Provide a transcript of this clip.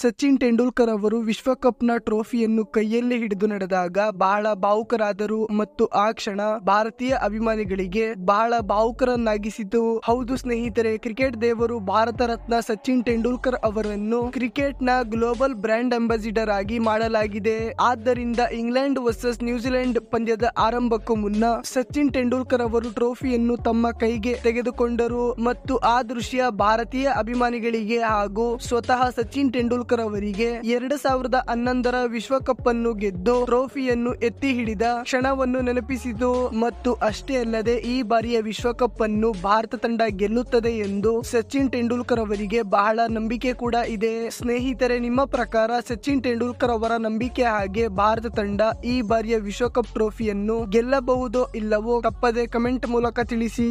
ಸಚಿನ್ ತೆಂಡೂಲ್ಕರ್ ಅವರು ವಿಶ್ವಕಪ್ನ ಟ್ರೋಫಿಯನ್ನು ಕೈಯಲ್ಲಿ ಹಿಡಿದು ನಡೆದಾಗ ಬಹಳ ಭಾವುಕರಾದರು ಮತ್ತು ಆ ಕ್ಷಣ ಭಾರತೀಯ ಅಭಿಮಾನಿಗಳಿಗೆ ಬಹಳ ಭಾವುಕರನ್ನಾಗಿಸಿತು ಹೌದು ಸ್ನೇಹಿತರೆ ಕ್ರಿಕೆಟ್ ದೇವರು ಭಾರತ ರತ್ನ ಸಚಿನ್ ತೆಂಡೂಲ್ಕರ್ ಅವರನ್ನು ಕ್ರಿಕೆಟ್ ನ ಗ್ಲೋಬಲ್ ಬ್ರ್ಯಾಂಡ್ ಅಂಬಾಸಿಡರ್ ಆಗಿ ಮಾಡಲಾಗಿದೆ ಆದ್ದರಿಂದ ಇಂಗ್ಲೆಂಡ್ ವರ್ಸಸ್ ನ್ಯೂಜಿಲೆಂಡ್ ಪಂದ್ಯದ ಆರಂಭಕ್ಕೂ ಮುನ್ನ ಸಚಿನ್ ತೆಂಡೂಲ್ಕರ್ ಅವರು ಟ್ರೋಫಿಯನ್ನು ತಮ್ಮ ಕೈಗೆ ತೆಗೆದುಕೊಂಡರು ಮತ್ತು ಆ ದೃಶ್ಯ ಭಾರತೀಯ ಅಭಿಮಾನಿಗಳಿಗೆ ಹಾಗೂ ಸ್ವತಃ ಸಚಿನ್ ತೆಂಡೂಲ್ಕರ್ ತೆಂಡೂಲ್ಕರ್ ಅವರಿಗೆ ಎರಡು ಸಾವಿರದ ಹನ್ನೊಂದರ ವಿಶ್ವಕಪ್ ಅನ್ನು ಗೆದ್ದು ಟ್ರೋಫಿಯನ್ನು ಎತ್ತಿ ಹಿಡಿದ ಕ್ಷಣವನ್ನು ನೆನಪಿಸಿತು ಮತ್ತು ಅಷ್ಟೇ ಅಲ್ಲದೆ ಈ ಬಾರಿಯ ವಿಶ್ವಕಪ್ ಅನ್ನು ಭಾರತ ತಂಡ ಗೆಲ್ಲುತ್ತದೆ ಎಂದು ಸಚಿನ್ ತೆಂಡೂಲ್ಕರ್ ಅವರಿಗೆ ಬಹಳ ನಂಬಿಕೆ ಕೂಡ ಇದೆ ಸ್ನೇಹಿತರೆ ನಿಮ್ಮ ಪ್ರಕಾರ ಸಚಿನ್ ತೆಂಡೂಲ್ಕರ್ ಅವರ ನಂಬಿಕೆ ಹಾಗೆ ಭಾರತ ತಂಡ ಈ ಬಾರಿಯ ವಿಶ್ವಕಪ್ ಟ್ರೋಫಿಯನ್ನು ಗೆಲ್ಲಬಹುದೋ ಇಲ್ಲವೋ ತಪ್ಪದೆ ಕಮೆಂಟ್ ಮೂಲಕ ತಿಳಿಸಿ